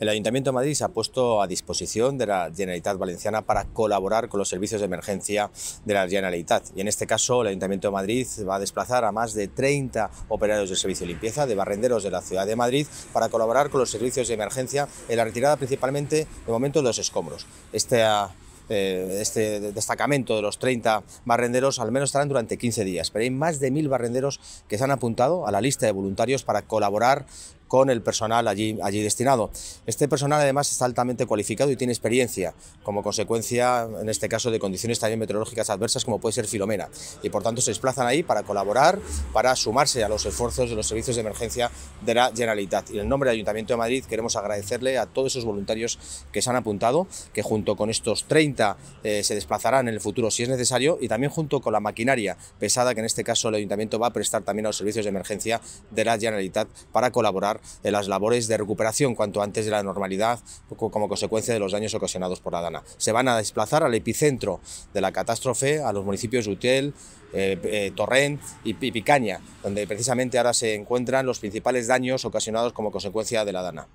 El Ayuntamiento de Madrid se ha puesto a disposición de la Generalitat Valenciana para colaborar con los servicios de emergencia de la Generalitat. Y en este caso, el Ayuntamiento de Madrid va a desplazar a más de 30 operarios de servicio de limpieza de barrenderos de la ciudad de Madrid para colaborar con los servicios de emergencia en la retirada principalmente de momento de los escombros. Este, eh, este destacamento de los 30 barrenderos al menos estarán durante 15 días, pero hay más de 1.000 barrenderos que se han apuntado a la lista de voluntarios para colaborar con el personal allí, allí destinado. Este personal además es altamente cualificado y tiene experiencia, como consecuencia, en este caso, de condiciones también meteorológicas adversas como puede ser Filomena. Y por tanto se desplazan ahí para colaborar, para sumarse a los esfuerzos de los servicios de emergencia de la Generalitat. Y en el nombre del Ayuntamiento de Madrid queremos agradecerle a todos esos voluntarios que se han apuntado, que junto con estos 30 eh, se desplazarán en el futuro si es necesario y también junto con la maquinaria pesada que en este caso el Ayuntamiento va a prestar también a los servicios de emergencia de la Generalitat para colaborar de las labores de recuperación cuanto antes de la normalidad como consecuencia de los daños ocasionados por la dana. Se van a desplazar al epicentro de la catástrofe, a los municipios de Utiel, eh, eh, Torrent y Picaña, donde precisamente ahora se encuentran los principales daños ocasionados como consecuencia de la dana.